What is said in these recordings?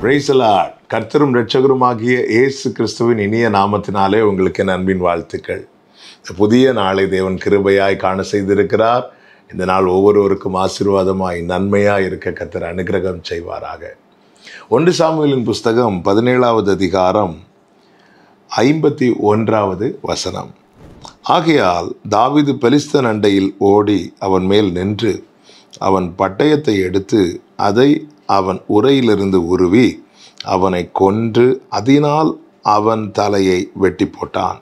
பிரைசலா கர்த்தரும் ரட்சகரும் ஆகிய இயேசு கிறிஸ்துவின் இனிய நாமத்தினாலே உங்களுக்கு நண்பின் வாழ்த்துக்கள் இந்த புதிய நாளை தேவன் கிருபையாய் காண செய்திருக்கிறார் இந்த நாள் ஒவ்வொருவருக்கும் ஆசீர்வாதமாய் நன்மையாக இருக்க கர்த்தர் அனுகிரகம் செய்வாராக ஒன்று சாமியலின் புஸ்தகம் பதினேழாவது அதிகாரம் ஐம்பத்தி ஒன்றாவது வசனம் ஆகையால் தாவிது பெலிஸ்தன் அண்டையில் ஓடி அவன் மேல் நின்று அவன் பட்டயத்தை எடுத்து அதை அவன் உரையிலிருந்து உருவி அவனை கொன்று அதனால் அவன் தலையை வெட்டி போட்டான்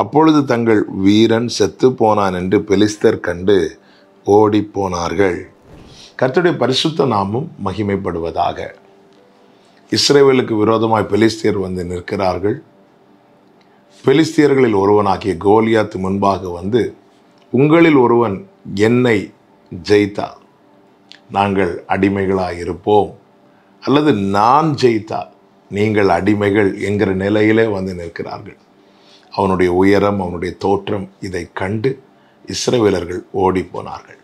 அப்பொழுது தங்கள் வீரன் செத்து போனான் என்று பெலிஸ்தர் கண்டு ஓடிப்போனார்கள் கத்துடைய பரிசுத்த நாமும் மகிமைப்படுவதாக இஸ்ரேவேலுக்கு விரோதமாய் பெலிஸ்தியர் வந்து நிற்கிறார்கள் பெலிஸ்தியர்களில் ஒருவனாகிய கோலியாத் முன்பாக வந்து உங்களில் ஒருவன் என்னை ஜெயித்தார் நாங்கள் அடிமைகளாக இருப்போம் அல்லது நான் ஜெயித்தால் நீங்கள் அடிமைகள் என்கிற நிலையிலே வந்து நிற்கிறார்கள் அவனுடைய உயரம் அவனுடைய தோற்றம் இதை கண்டு இஸ்ரவேலர்கள் ஓடி போனார்கள்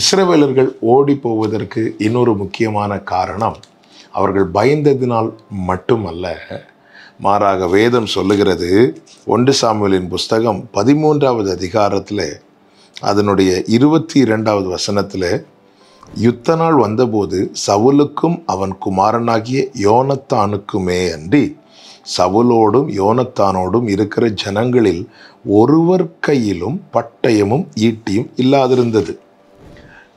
இஸ்ரவேலர்கள் ஓடி போவதற்கு இன்னொரு முக்கியமான காரணம் அவர்கள் பயந்ததினால் மட்டுமல்ல மாறாக வேதம் சொல்லுகிறது ஒன்று சாமியலின் புஸ்தகம் பதிமூன்றாவது அதிகாரத்தில் அதனுடைய இருபத்தி இரண்டாவது வசனத்தில் யுத்த நாள் வந்தபோது சவுலுக்கும் அவன் குமாரனாகிய யோனத்தானுக்குமே அன்றி சவுலோடும் யோனத்தானோடும் இருக்கிற ஜனங்களில் ஒருவர் கையிலும் பட்டயமும் ஈட்டியும் இல்லாதிருந்தது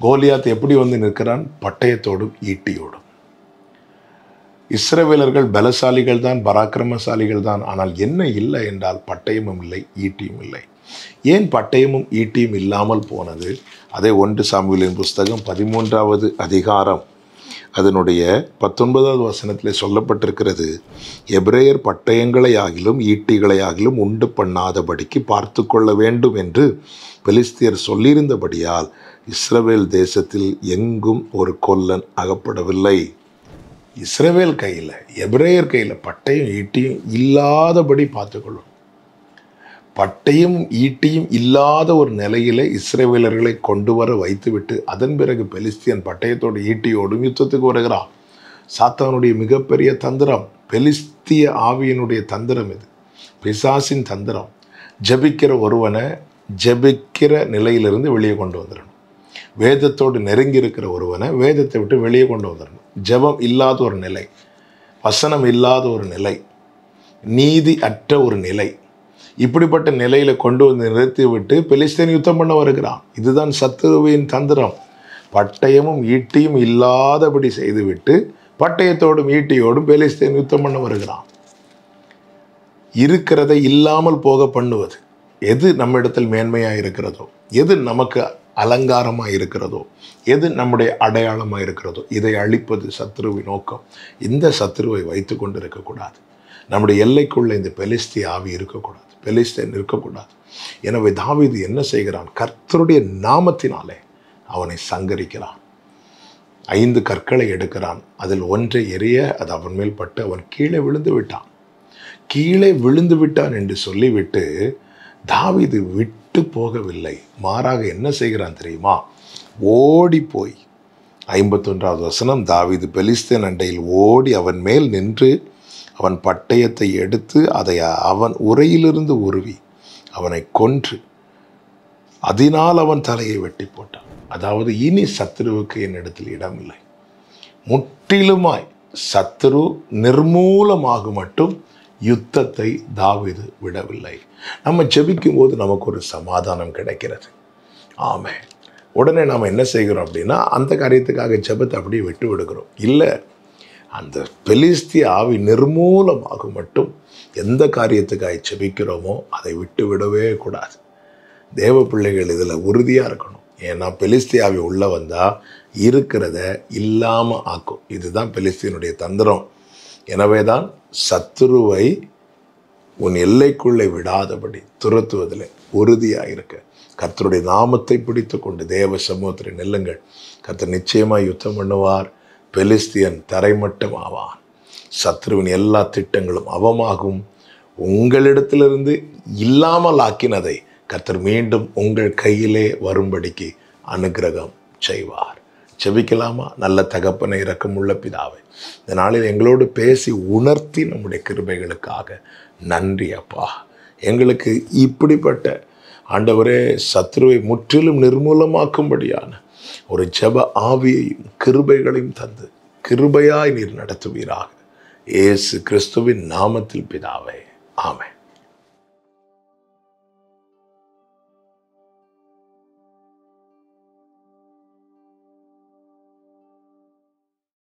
கோலியாத் எப்படி வந்து நிற்கிறான் பட்டயத்தோடும் ஈட்டியோடும் இஸ்ரவேலர்கள் பலசாலிகள் தான் பராக்கிரமசாலிகள் தான் ஆனால் என்ன இல்லை என்றால் பட்டயமும் இல்லை ஈட்டியும் இல்லை ஏன் பட்டயமும் ஈட்டியும் இல்லாமல் போனது அதே ஒன்று சாமுவேலின் புஸ்தகம் பதிமூன்றாவது அதிகாரம் அதனுடைய பத்தொன்பதாவது வசனத்தில் சொல்லப்பட்டிருக்கிறது எப்ரேயர் பட்டயங்களையாகிலும் ஈட்டிகளையாகிலும் உண்டு பண்ணாதபடிக்கு பார்த்து கொள்ள வேண்டும் என்று பெலிஸ்தியர் சொல்லியிருந்தபடியால் இஸ்ரவேல் தேசத்தில் எங்கும் ஒரு கொல்லன் அகப்படவில்லை இஸ்ரவேல் கையில் எப்ரேயர் கையில் பட்டயம் ஈட்டியும் இல்லாதபடி பார்த்துக்கொள்ளும் பட்டையும் ஈட்டியும் இல்லாத ஒரு நிலையில இஸ்ரேவேலர்களை கொண்டு வர வைத்துவிட்டு அதன் பிறகு பெலிஸ்தியன் பட்டயத்தோடு ஈட்டியோடும் யுத்தத்துக்கு வருகிறான் சாத்தானுடைய மிகப்பெரிய தந்திரம் பெலிஸ்திய ஆவியனுடைய தந்திரம் இது பிசாசின் தந்திரம் ஜபிக்கிற ஒருவனை ஜபிக்கிற நிலையிலிருந்து வெளியே கொண்டு வந்துடணும் வேதத்தோடு நெருங்கி இருக்கிற ஒருவனை வேதத்தை விட்டு வெளியே கொண்டு வந்துடணும் ஜபம் இல்லாத ஒரு நிலை வசனம் இல்லாத ஒரு நிலை நீதி அற்ற ஒரு நிலை இப்படிப்பட்ட நிலையில் கொண்டு வந்து நிறுத்திவிட்டு பெலிஸ்தீன் யுத்தம் பண்ண வருகிறான் இதுதான் சத்துருவின் தந்திரம் பட்டயமும் ஈட்டியும் இல்லாதபடி செய்துவிட்டு பட்டயத்தோடும் ஈட்டியோடும் பெலிஸ்தீன் யுத்தம் பண்ண வருகிறான் இருக்கிறதை இல்லாமல் போக பண்ணுவது எது நம்மிடத்தில் மேன்மையாக இருக்கிறதோ எது நமக்கு அலங்காரமாக இருக்கிறதோ எது நம்முடைய அடையாளமாக இருக்கிறதோ இதை அழிப்பது சத்ருவின் நோக்கம் இந்த சத்ருவை வைத்து கொண்டு இருக்கக்கூடாது நம்முடைய எல்லைக்குள்ளே இந்த பெலிஸ்தி ஆவி இருக்கக்கூடாது பெலிஸ்தேன் இருக்கக்கூடாது எனவே தாவீது என்ன செய்கிறான் கர்த்தருடைய நாமத்தினாலே அவனை சங்கரிக்கிறான் ஐந்து கற்களை எடுக்கிறான் அதில் ஒன்றை எரிய அது அவன் மேல் பட்டு அவன் கீழே விழுந்து விட்டான் கீழே விழுந்து விட்டான் என்று சொல்லிவிட்டு தாவிது விட்டு போகவில்லை மாறாக என்ன செய்கிறான் தெரியுமா ஓடி போய் ஐம்பத்தொன்றாவது வசனம் தாவிது பெலிஸ்தேன் அண்டையில் ஓடி அவன் மேல் நின்று அவன் பட்டயத்தை எடுத்து அதை அவன் உரையிலிருந்து உருவி அவனை கொன்று அதனால் அவன் தலையை வெட்டி போட்டான் அதாவது இனி சத்ருவுக்கு என்னிடத்தில் இடமில்லை முற்றிலுமாய் சத்ரு நிர்மூலமாக மட்டும் யுத்தத்தை தாவிது விடவில்லை நம்ம ஜெபிக்கும் போது நமக்கு ஒரு சமாதானம் கிடைக்கிறது ஆமே உடனே நாம் என்ன செய்கிறோம் அப்படின்னா அந்த காரியத்துக்காக ஜெபத்தை அப்படியே விட்டு விடுகிறோம் இல்லை அந்த பெலிஸ்திய ஆவி நிர்மூலமாக மட்டும் எந்த காரியத்துக்காக செபிக்கிறோமோ அதை விட்டு விடவே கூடாது தேவ பிள்ளைகள் இதில் உறுதியாக இருக்கணும் ஏன்னா பெலிஸ்தியாவி உள்ளே வந்தால் இருக்கிறத இல்லாமல் ஆக்கும் இதுதான் பெலிஸ்தீனுடைய தந்திரம் எனவே தான் சத்துருவை உன் எல்லைக்குள்ளே விடாதபடி துரத்துவதில் உறுதியாக இருக்க கர்த்தருடைய நாமத்தை பிடித்து கொண்டு தேவ சமூகத்தில் நெல்லுங்கள் கர்த்தர் நிச்சயமாக யுத்தம் பண்ணுவார் பெலிஸ்தியன் தரைமட்டம் ஆவான் சத்ருவின் எல்லா திட்டங்களும் அவமாகும் உங்களிடத்திலிருந்து இல்லாமல் ஆக்கினதை கர்த்தர் மீண்டும் உங்கள் கையிலே வரும்படிக்கு அனுகிரகம் செய்வார் செவிக்கலாமா நல்ல தகப்பனை உள்ள பிதாவை இந்த நாளில் எங்களோடு பேசி உணர்த்தி நம்முடைய கிருபைகளுக்காக நன்றி அப்பா எங்களுக்கு இப்படிப்பட்ட ஆண்டவரே சத்ருவை முற்றிலும் நிர்மூலமாக்கும்படியான ஒரு ஜப ஆவியையும் கிருபைகளையும் தந்து கிருபையாய் நீர் நடத்துவீராக இயேசு கிறிஸ்துவின் நாமத்தில் பிதாவே ஆமை